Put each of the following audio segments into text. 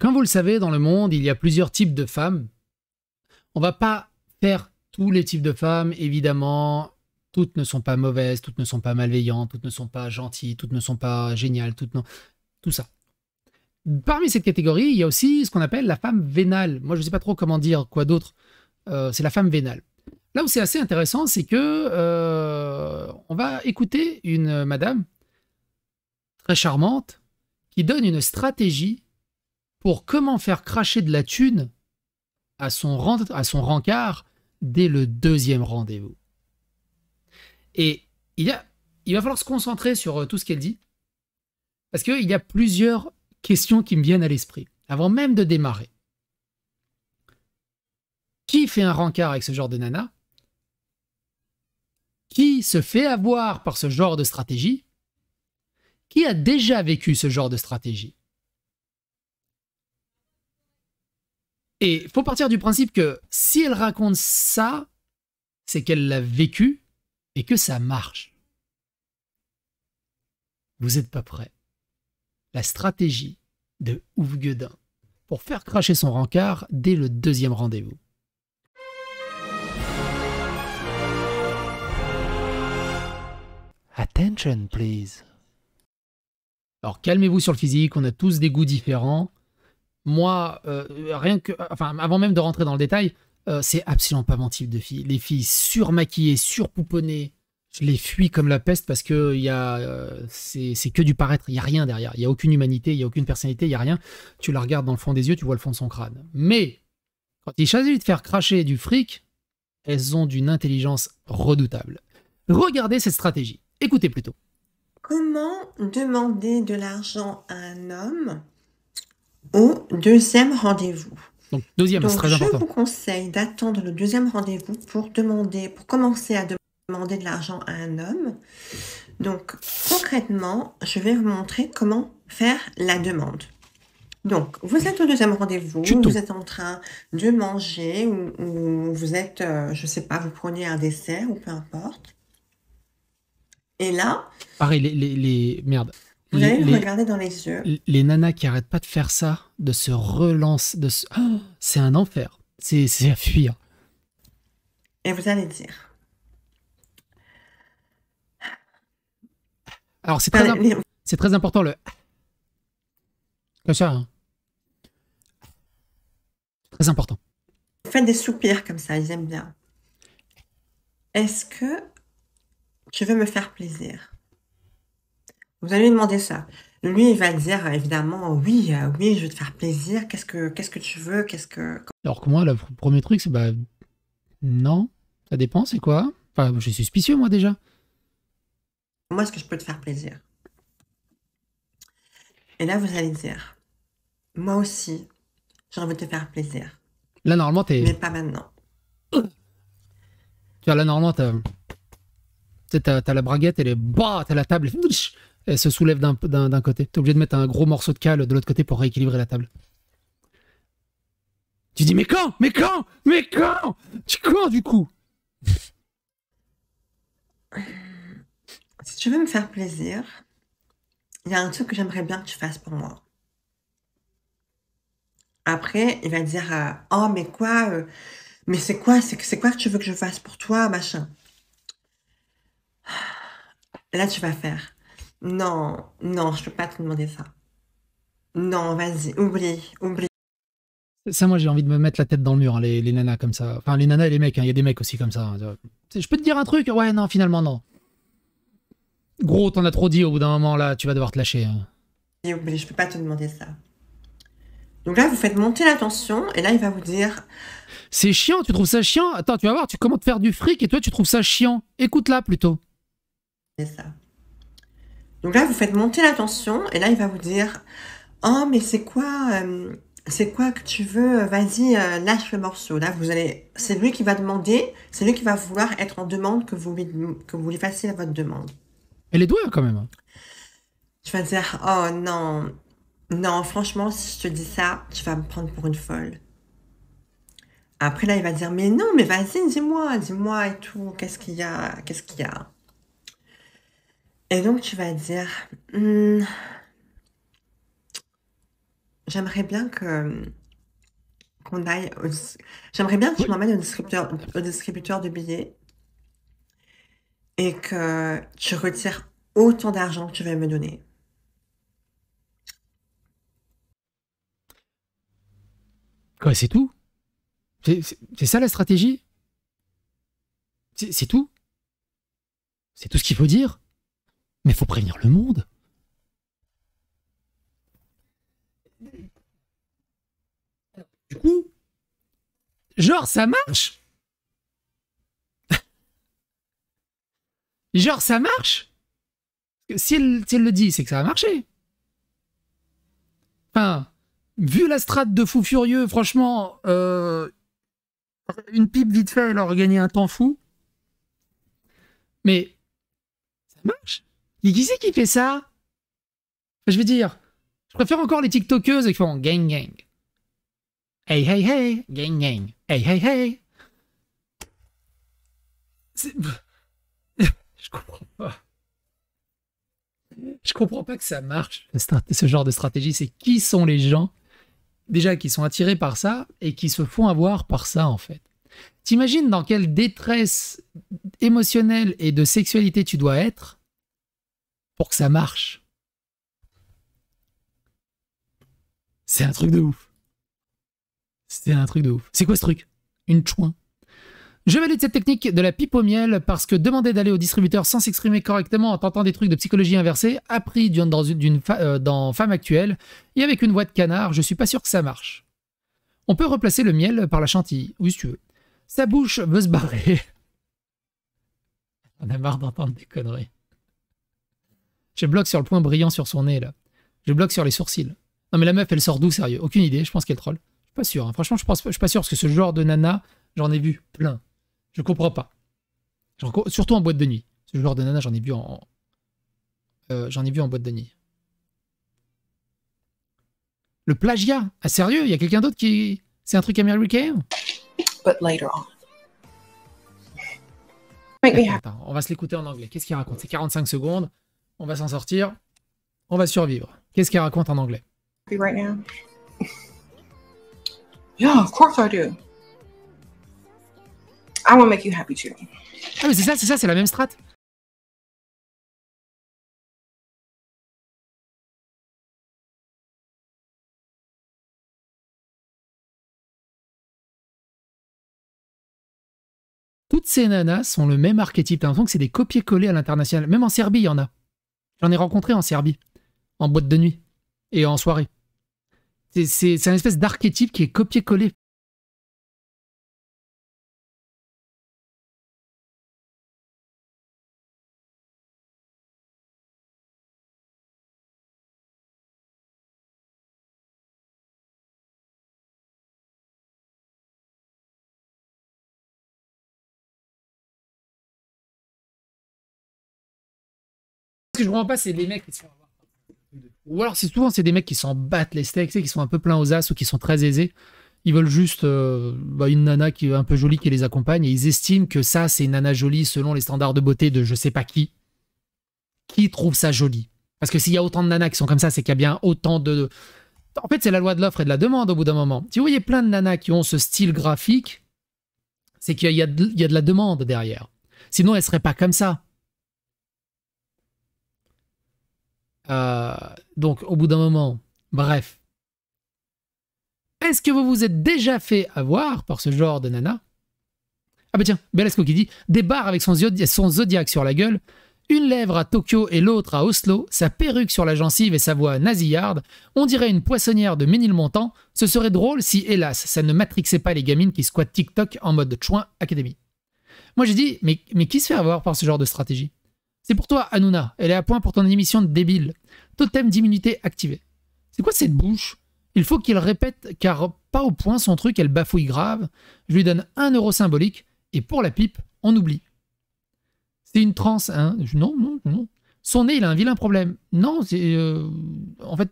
Comme vous le savez, dans le monde, il y a plusieurs types de femmes. On va pas faire tous les types de femmes, évidemment. Toutes ne sont pas mauvaises, toutes ne sont pas malveillantes, toutes ne sont pas gentilles, toutes ne sont pas géniales, toutes non... tout ça. Parmi cette catégorie, il y a aussi ce qu'on appelle la femme vénale. Moi, je ne sais pas trop comment dire quoi d'autre. Euh, c'est la femme vénale. Là où c'est assez intéressant, c'est que euh, on va écouter une madame très charmante qui donne une stratégie pour comment faire cracher de la thune à son, à son rencard dès le deuxième rendez-vous. Et il, y a, il va falloir se concentrer sur euh, tout ce qu'elle dit, parce qu'il y a plusieurs questions qui me viennent à l'esprit, avant même de démarrer. Qui fait un rencard avec ce genre de nana Qui se fait avoir par ce genre de stratégie Qui a déjà vécu ce genre de stratégie Et il faut partir du principe que si elle raconte ça, c'est qu'elle l'a vécu et que ça marche. Vous n'êtes pas prêts La stratégie de Oufguedin pour faire cracher son rencard dès le deuxième rendez-vous. Attention, please. Alors calmez-vous sur le physique, on a tous des goûts différents moi, euh, rien que, enfin, avant même de rentrer dans le détail, euh, c'est absolument pas mon de filles. Les filles surmaquillées, surpouponnées, je les fuis comme la peste parce que euh, c'est que du paraître, il n'y a rien derrière. Il n'y a aucune humanité, il n'y a aucune personnalité, il n'y a rien. Tu la regardes dans le fond des yeux, tu vois le fond de son crâne. Mais, quand il choisit de faire cracher du fric, elles ont d'une intelligence redoutable. Regardez cette stratégie. Écoutez plutôt. Comment demander de l'argent à un homme au deuxième rendez-vous. Donc, deuxième, c'est très je vous conseille d'attendre le deuxième rendez-vous pour demander, pour commencer à demander de l'argent à un homme. Donc, concrètement, je vais vous montrer comment faire la demande. Donc, vous êtes au deuxième rendez-vous, vous êtes en train de manger ou, vous êtes, je euh, je sais pas, vous prenez un dessert ou peu importe. Et là. Pareil, les, les, les... merde. Vous allez me regarder dans les yeux. Les nanas qui n'arrêtent pas de faire ça, de se relancer, de se... Oh, c'est un enfer. C'est à fuir. Et vous allez dire. Alors c'est très, très, important le... Comme ça. Hein. Très important. Faites des soupirs comme ça, ils aiment bien. Est-ce que tu veux me faire plaisir vous allez lui demander ça. Lui, il va dire évidemment oui, euh, oui, je vais te faire plaisir. Qu'est-ce que, qu'est-ce que tu veux Qu'est-ce que Alors que moi, le premier truc, c'est bah non, ça dépend. C'est quoi Enfin, je suis suspicieux moi déjà. Moi, est-ce que je peux te faire plaisir Et là, vous allez dire moi aussi, j'en envie te faire plaisir. Là, normalement, t'es. Mais pas maintenant. tu vois, là, normalement, t'as. T'as, la braguette, elle est bah, t'as la table elle se soulève d'un côté. Tu es obligé de mettre un gros morceau de cale de l'autre côté pour rééquilibrer la table. Tu dis mais quand Mais quand Mais quand Tu quand du coup Si tu veux me faire plaisir, il y a un truc que j'aimerais bien que tu fasses pour moi. Après, il va dire euh, Oh, mais quoi euh, Mais c'est quoi C'est quoi que tu veux que je fasse pour toi Machin. Là, tu vas faire non, non, je peux pas te demander ça. Non, vas-y, oublie, oublie. Ça, moi, j'ai envie de me mettre la tête dans le mur, hein, les, nanas comme ça. Enfin, les nanas et les mecs, hein, il y a des mecs aussi comme ça. Hein, je peux te dire un truc Ouais, non, finalement, non. Gros, t'en as trop dit au bout d'un moment, là, tu vas devoir te lâcher. oublie, je peux pas te demander ça. Donc là, vous faites monter la tension, et là, il va vous dire... C'est chiant, tu trouves ça chiant Attends, tu vas voir, tu commences à faire du fric, et toi, tu trouves ça chiant. Écoute-la, plutôt. C'est ça. Donc là, vous faites monter la tension et là, il va vous dire Oh, mais c'est quoi euh, C'est quoi que tu veux euh, Vas-y, euh, lâche le morceau. Là, vous allez. C'est lui qui va demander, c'est lui qui va vouloir être en demande que vous lui, que vous fassiez votre demande. Elle est doigts, quand même. Hein. Tu vas dire Oh non, non, franchement, si je te dis ça, tu vas me prendre pour une folle. Après, là, il va dire Mais non, mais vas-y, dis-moi, dis-moi et tout, qu'est-ce qu'il y a Qu'est-ce qu'il y a et donc tu vas dire, hmm, j'aimerais bien que qu'on j'aimerais bien que tu m'emmènes au distributeur, de billets et que tu retires autant d'argent que tu vas me donner. Quoi, c'est tout C'est ça la stratégie c'est tout C'est tout ce qu'il faut dire mais faut prévenir le monde. Du coup, genre ça marche Genre ça marche si elle, le dit, c'est que ça va marcher. Enfin, vu la strate de fou furieux, franchement, euh, une pipe vite fait, elle aurait gagné un temps fou. Mais ça marche. Et qui c'est qui fait ça Je veux dire, je préfère encore les TikTokeuses qui font gang gang. Hey hey hey, gang gang. Hey hey hey. Je comprends pas. Je comprends pas que ça marche, ce genre de stratégie. C'est qui sont les gens, déjà, qui sont attirés par ça et qui se font avoir par ça, en fait. T'imagines dans quelle détresse émotionnelle et de sexualité tu dois être pour que ça marche. C'est un truc de ouf. C'est un truc de ouf. C'est quoi ce truc Une chouin. Je valide cette technique de la pipe au miel parce que demander d'aller au distributeur sans s'exprimer correctement en tentant des trucs de psychologie inversée, appris dans, une, euh, dans Femme actuelle et avec une voix de canard, je suis pas sûr que ça marche. On peut replacer le miel par la chantilly, oui si tu veux. Sa bouche veut se barrer. On a marre d'entendre des conneries. Je bloque sur le point brillant sur son nez, là. Je bloque sur les sourcils. Non, mais la meuf, elle sort d'où, sérieux Aucune idée, je pense qu'elle troll. Je suis pas sûr, hein. franchement, je, pense, je suis pas sûr, parce que ce genre de nana, j'en ai vu plein. Je comprends pas. surtout en boîte de nuit. Ce genre de nana, j'en ai vu en. Euh, j'en ai vu en boîte de nuit. Le plagiat Ah, sérieux Il y a quelqu'un d'autre qui. C'est un truc américain on va se l'écouter en anglais. Qu'est-ce qu'il raconte C'est 45 secondes on va s'en sortir, on va survivre. Qu'est-ce qu'elle raconte en anglais mais c'est ça, c'est ça, c'est la même strate. Toutes ces nanas sont le même archétype. T'as l'impression que c'est des copier-coller à l'international. Même en Serbie, il y en a. J'en ai rencontré en Serbie, en boîte de nuit et en soirée. C'est un espèce d'archétype qui est copié-collé je comprends pas, c'est des mecs qui Ou alors, c'est souvent, c'est des mecs qui s'en battent les steaks, qui sont un peu pleins aux as ou qui sont très aisés. Ils veulent juste euh, bah, une nana qui est un peu jolie qui les accompagne et ils estiment que ça, c'est une nana jolie selon les standards de beauté de je sais pas qui. Qui trouve ça joli Parce que s'il y a autant de nanas qui sont comme ça, c'est qu'il y a bien autant de. En fait, c'est la loi de l'offre et de la demande au bout d'un moment. Si vous voyez plein de nanas qui ont ce style graphique, c'est qu'il y, y, a de la demande derrière. Sinon, elles serait pas comme ça. Euh, donc, au bout d'un moment, bref. Est-ce que vous vous êtes déjà fait avoir par ce genre de nana Ah bah tiens, Belasco qui dit débarre avec son, zodiac zodiaque sur la gueule, une lèvre à Tokyo et l'autre à Oslo, sa perruque sur la gencive et sa voix nasillarde, on dirait une poissonnière de Ménilmontant. Ce serait drôle si, hélas, ça ne matrixait pas les gamines qui squattent TikTok en mode chouin académie. Moi j'ai dit, mais, mais qui se fait avoir par ce genre de stratégie c'est pour toi, Hanouna. Elle est à point pour ton émission de débile. Totem d'immunité activé. C'est quoi cette bouche Il faut qu'il répète, car pas au point son truc, elle bafouille grave. Je lui donne un euro symbolique, et pour la pipe, on oublie. C'est une transe, hein Non, non, non. Son nez, il a un vilain problème. Non, c'est... Euh, en fait...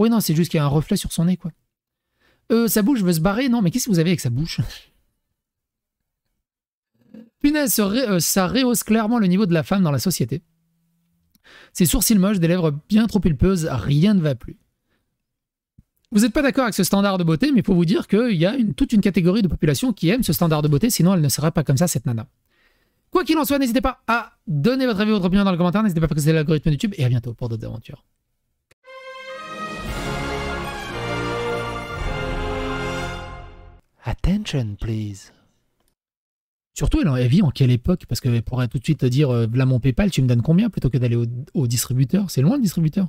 Oui, non, c'est juste qu'il y a un reflet sur son nez, quoi. Euh, sa bouche veut se barrer Non, mais qu'est-ce que vous avez avec sa bouche Punaise, euh, ça, rehausse clairement le niveau de la femme dans la société. Ses sourcils moches, des lèvres bien trop pulpeuses, rien ne va plus. Vous n'êtes pas d'accord avec ce standard de beauté, mais il faut vous dire qu'il y a toute une catégorie de population qui aime ce standard de beauté, sinon elle ne serait pas comme ça, cette nana. Quoi qu'il en soit, n'hésitez pas à donner votre avis, ou votre opinion dans le commentaire, n'hésitez pas à poser l'algorithme YouTube, et à bientôt pour d'autres aventures. Attention, please. Surtout, elle vit en quelle époque Parce qu'elle pourrait tout de suite te dire, euh, là mon PayPal, tu me donnes combien plutôt que d'aller au, au distributeur C'est loin le distributeur